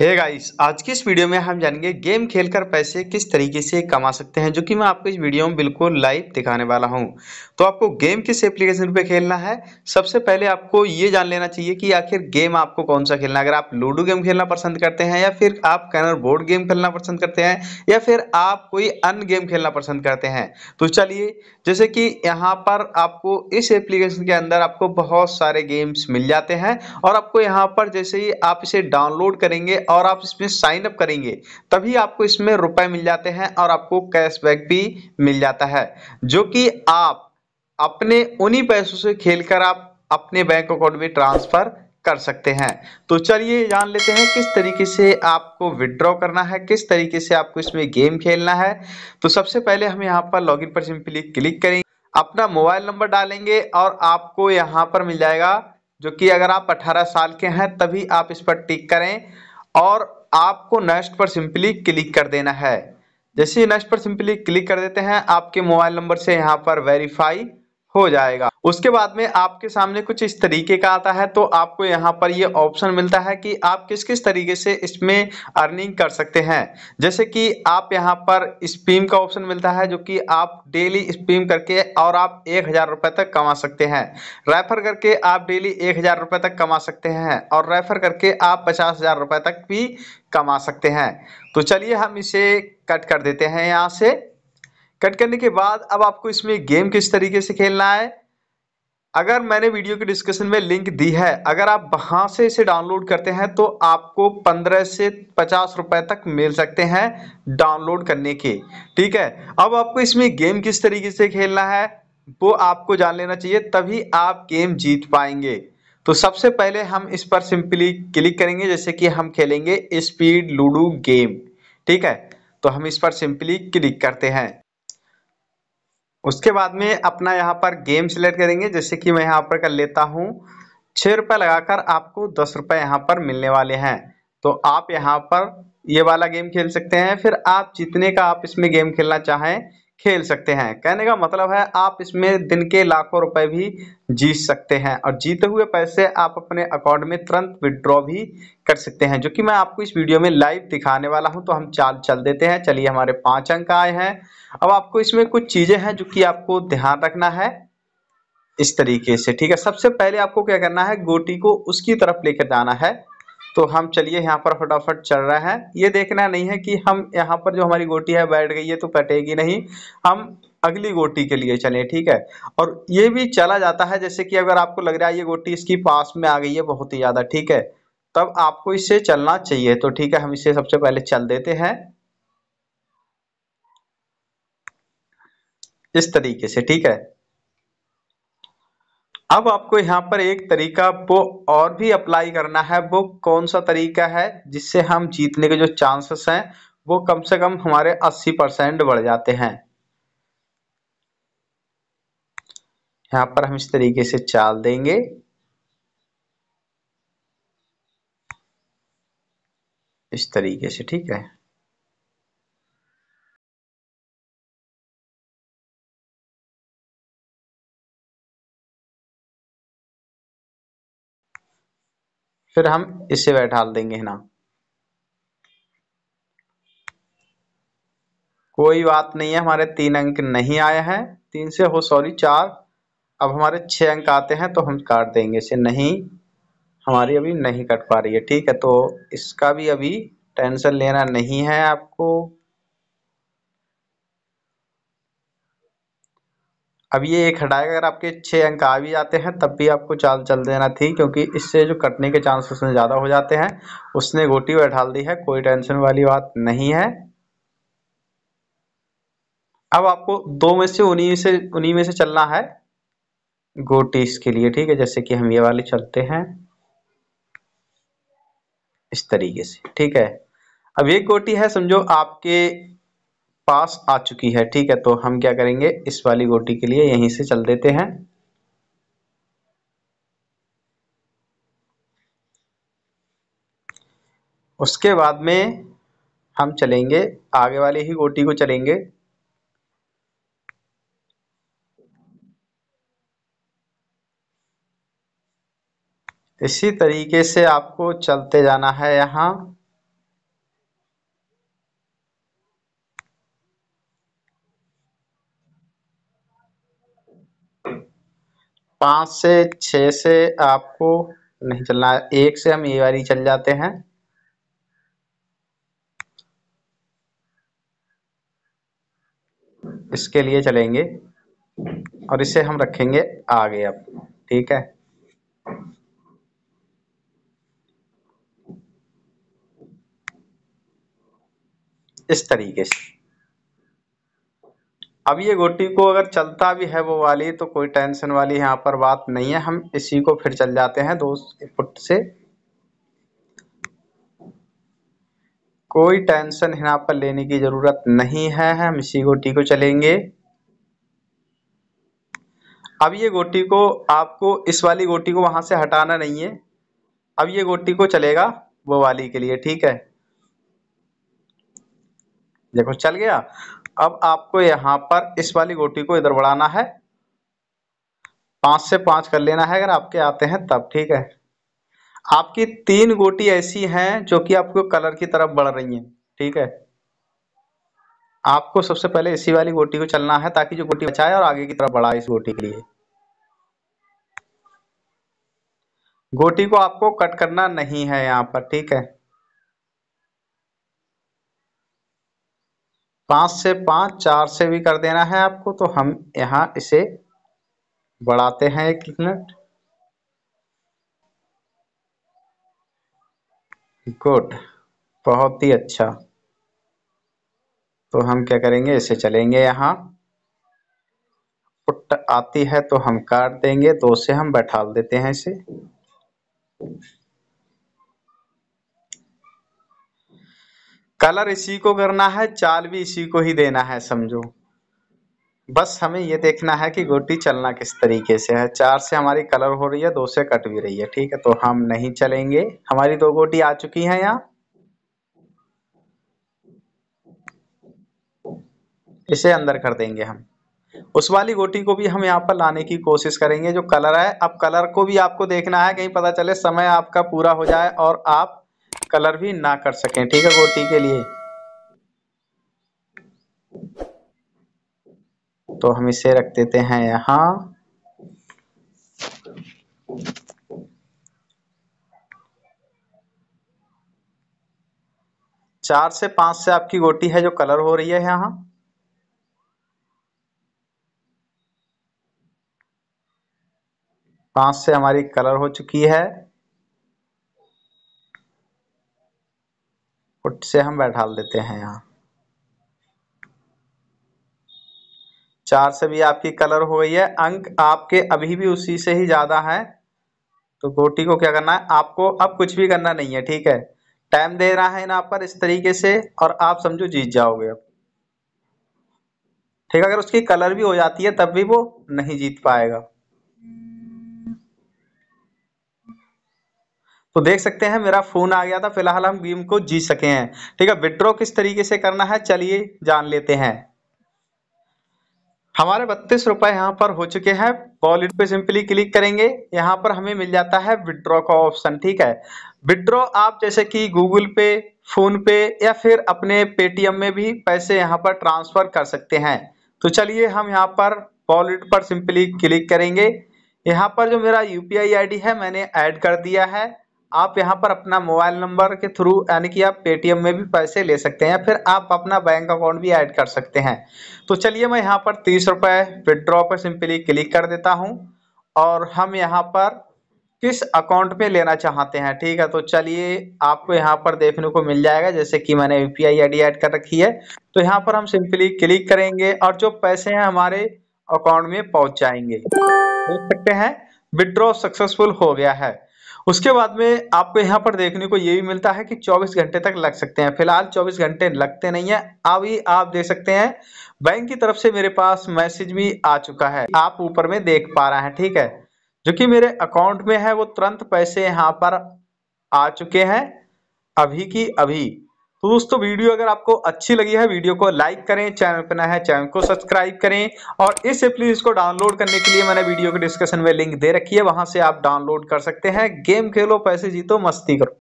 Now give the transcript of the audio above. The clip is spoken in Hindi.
हे hey गाइस आज की इस वीडियो में हम जानेंगे गेम खेलकर पैसे किस तरीके से कमा सकते हैं जो कि मैं आपको इस वीडियो में बिल्कुल लाइव दिखाने वाला हूं तो आपको गेम किस एप्लीकेशन पे खेलना है सबसे पहले आपको ये जान लेना चाहिए कि आखिर गेम आपको कौन सा खेलना है अगर आप लूडो गेम खेलना पसंद करते हैं या फिर आप कैनर बोर्ड गेम खेलना पसंद करते हैं या फिर आप कोई अन्य गेम खेलना पसंद करते हैं तो चलिए जैसे कि यहाँ पर आपको इस एप्लीकेशन के अंदर आपको बहुत सारे गेम्स मिल जाते हैं और आपको यहाँ पर जैसे ही आप इसे डाउनलोड करेंगे और आप इसमें साइन अप करेंगे तभी आपको इसमें रुपए मिल जाते हैं और आपको कैशबैक भी मिल जाता है जो कि आप अपने उन्हीं पैसों से खेलकर आप अपने बैंक अकाउंट में ट्रांसफर कर सकते हैं तो चलिए जान लेते हैं किस तरीके से आपको विड्रॉ करना है किस तरीके से आपको इसमें गेम खेलना है तो सबसे पहले हम यहाँ पर लॉग पर सिंपली क्लिक करेंगे अपना मोबाइल नंबर डालेंगे और आपको यहाँ पर मिल जाएगा जो कि अगर आप 18 साल के हैं तभी आप इस पर टिक करें और आपको नेक्स्ट पर सिंपली क्लिक कर देना है जैसे नेक्स्ट पर सिंपली क्लिक कर देते हैं आपके मोबाइल नंबर से यहाँ पर वेरीफाई हो जाएगा उसके बाद में आपके सामने कुछ इस तरीके का आता है तो आपको यहाँ पर ये ऑप्शन मिलता है कि आप किस किस तरीके से इसमें अर्निंग कर सकते हैं जैसे कि आप यहाँ पर स्पीम का ऑप्शन मिलता है जो कि आप डेली स्पीम करके और आप एक हज़ार रुपये तक कमा सकते हैं रेफर करके आप डेली एक हज़ार रुपये तक कमा सकते हैं और रेफर करके आप पचास हज़ार रुपये तक भी कमा सकते हैं तो चलिए हम इसे कट कर देते हैं यहाँ से कट करने के बाद अब आपको इसमें गेम किस तरीके से खेलना है अगर मैंने वीडियो के डिस्कशन में लिंक दी है अगर आप वहाँ से इसे डाउनलोड करते हैं तो आपको 15 से 50 रुपए तक मिल सकते हैं डाउनलोड करने के ठीक है अब आपको इसमें गेम किस तरीके से खेलना है वो आपको जान लेना चाहिए तभी आप गेम जीत पाएंगे तो सबसे पहले हम इस पर सिंपली क्लिक करेंगे जैसे कि हम खेलेंगे स्पीड लूडो गेम ठीक है तो हम इस पर सिंपली क्लिक करते हैं उसके बाद में अपना यहाँ पर गेम सिलेक्ट करेंगे जैसे कि मैं यहाँ पर कर लेता हूँ छः रुपये लगाकर आपको दस रुपये यहाँ पर मिलने वाले हैं तो आप यहाँ पर ये वाला गेम खेल सकते हैं फिर आप जितने का आप इसमें गेम खेलना चाहें खेल सकते हैं कहने का मतलब है आप इसमें दिन के लाखों रुपए भी जीत सकते हैं और जीते हुए पैसे आप अपने अकाउंट में तुरंत विदड्रॉ भी कर सकते हैं जो कि मैं आपको इस वीडियो में लाइव दिखाने वाला हूं तो हम चाल चल देते हैं चलिए हमारे पांच अंक आए हैं अब आपको इसमें कुछ चीज़ें हैं जो कि आपको ध्यान रखना है इस तरीके से ठीक है सबसे पहले आपको क्या करना है गोटी को उसकी तरफ लेकर जाना है तो हम चलिए यहाँ पर फटाफट चल रहे हैं ये देखना नहीं है कि हम यहाँ पर जो हमारी गोटी है बैठ गई है तो कटेगी नहीं हम अगली गोटी के लिए चले ठीक है और ये भी चला जाता है जैसे कि अगर आपको लग रहा है ये गोटी इसकी पास में आ गई है बहुत ही ज़्यादा ठीक है तब आपको इससे चलना चाहिए तो ठीक है हम इसे सबसे पहले चल देते हैं इस तरीके से ठीक है अब आपको यहाँ पर एक तरीका वो और भी अप्लाई करना है वो कौन सा तरीका है जिससे हम जीतने के जो चांसेस हैं वो कम से कम हमारे 80 परसेंट बढ़ जाते हैं यहाँ पर हम इस तरीके से चाल देंगे इस तरीके से ठीक है फिर हम इसे बैठा देंगे है ना कोई बात नहीं है हमारे तीन अंक नहीं आए हैं तीन से हो सॉरी चार अब हमारे छः अंक आते हैं तो हम काट देंगे इसे नहीं हमारी अभी नहीं कट पा रही है ठीक है तो इसका भी अभी टेंशन लेना नहीं है आपको अब ये एक हटाएगा अगर आपके छः अंक आ भी जाते हैं तब भी आपको चाल चल देना थी क्योंकि इससे जो कटने के चांस उसमें ज़्यादा हो जाते हैं उसने गोटी पर ढाल दी है कोई टेंशन वाली बात नहीं है अब आपको दो में से उन्हीं से उन्हीं में से चलना है गोटी इसके लिए ठीक है जैसे कि हम ये वाले चलते हैं इस तरीके से ठीक है अब एक गोटी है समझो आपके पास आ चुकी है ठीक है तो हम क्या करेंगे इस वाली गोटी के लिए यहीं से चल देते हैं उसके बाद में हम चलेंगे आगे वाले ही गोटी को चलेंगे इसी तरीके से आपको चलते जाना है यहाँ पाँच से छः से आपको नहीं चलना एक से हम ये वाली चल जाते हैं इसके लिए चलेंगे और इसे हम रखेंगे आगे अब ठीक है इस तरीके से अब ये गोटी को अगर चलता भी है वो वाली तो कोई टेंशन वाली यहाँ पर बात नहीं है हम इसी को फिर चल जाते हैं दो फुट से कोई टेंशन यहाँ पर लेने की ज़रूरत नहीं है हम इसी गोटी को चलेंगे अब ये गोटी को आपको इस वाली गोटी को वहां से हटाना नहीं है अब ये गोटी को चलेगा वो वाली के लिए ठीक है देखो चल गया अब आपको यहां पर इस वाली गोटी को इधर बढ़ाना है पांच से पांच कर लेना है अगर आपके आते हैं तब ठीक है आपकी तीन गोटी ऐसी हैं जो कि आपको कलर की तरफ बढ़ रही हैं ठीक है आपको सबसे पहले इसी वाली गोटी को चलना है ताकि जो गोटी बचाए और आगे की तरफ बढ़ाए इस गोटी के लिए गोटी को आपको कट करना नहीं है यहां पर ठीक है पाँच से पाँच चार से भी कर देना है आपको तो हम यहाँ इसे बढ़ाते हैं एक मिनट गुड बहुत ही अच्छा तो हम क्या करेंगे इसे चलेंगे यहाँ पुट आती है तो हम काट देंगे दो से हम बैठा देते हैं इसे कलर इसी को करना है चाल भी इसी को ही देना है समझो बस हमें ये देखना है कि गोटी चलना किस तरीके से है चार से हमारी कलर हो रही है दो से कट भी रही है ठीक है तो हम नहीं चलेंगे हमारी दो गोटी आ चुकी है यहाँ इसे अंदर कर देंगे हम उस वाली गोटी को भी हम यहाँ पर लाने की कोशिश करेंगे जो कलर है अब कलर को भी आपको देखना है कहीं पता चले समय आपका पूरा हो जाए और आप कलर भी ना कर सकें ठीक है गोटी के लिए तो हम इसे रख देते हैं यहाँ चार से पांच से आपकी गोटी है जो कलर हो रही है यहाँ पांच से हमारी कलर हो चुकी है फुट से हम बैठा देते हैं यहाँ चार से भी आपकी कलर हो गई है अंक आपके अभी भी उसी से ही ज़्यादा है तो गोटी को क्या करना है आपको अब कुछ भी करना नहीं है ठीक है टाइम दे रहा है ना पर इस तरीके से और आप समझो जीत जाओगे अब ठीक है अगर उसकी कलर भी हो जाती है तब भी वो नहीं जीत पाएगा तो देख सकते हैं मेरा फोन आ गया था फिलहाल हम गेम को जीत सके हैं ठीक है विड्रॉ किस तरीके से करना है चलिए जान लेते हैं हमारे बत्तीस रुपए यहाँ पर हो चुके हैं वॉलेट पे सिंपली क्लिक करेंगे यहाँ पर हमें मिल जाता है विड्रॉ का ऑप्शन ठीक है विड्रॉ आप जैसे कि गूगल पे फोन पे या फिर अपने पेटीएम में भी पैसे यहाँ पर ट्रांसफर कर सकते हैं तो चलिए हम यहाँ पर वॉलेट पर सिंपली क्लिक करेंगे यहाँ पर जो मेरा यू पी आई है मैंने ऐड कर दिया है आप यहाँ पर अपना मोबाइल नंबर के थ्रू यानी कि आप पेटीएम में भी पैसे ले सकते हैं या फिर आप अपना बैंक अकाउंट भी ऐड कर सकते हैं तो चलिए मैं यहाँ पर तीस रुपये विड्रॉ पर सिंपली क्लिक कर देता हूँ और हम यहाँ पर किस अकाउंट में लेना चाहते हैं ठीक है तो चलिए आपको यहाँ पर देखने को मिल जाएगा जैसे कि मैंने U P I I add कर रखी है तो यहाँ पर हम सिंपली क्लिक करेंगे और जो पैसे हैं हमारे अकाउंट में पहुँच जाएंगे देख सकते हैं विड्रॉ सक्सेसफुल हो गया है उसके बाद में आपको यहाँ पर देखने को ये भी मिलता है कि 24 घंटे तक लग सकते हैं फिलहाल 24 घंटे लगते नहीं है अभी आप देख सकते हैं बैंक की तरफ से मेरे पास मैसेज भी आ चुका है आप ऊपर में देख पा रहे हैं ठीक है जो कि मेरे अकाउंट में है वो तुरंत पैसे यहाँ पर आ चुके हैं अभी की अभी तो दोस्तों वीडियो अगर आपको अच्छी लगी है वीडियो को लाइक करें चैनल पर ना है चैनल को सब्सक्राइब करें और इस प्लीज को डाउनलोड करने के लिए मैंने वीडियो के डिस्क्रिप्शन में लिंक दे रखी है वहां से आप डाउनलोड कर सकते हैं गेम खेलो पैसे जीतो मस्ती करो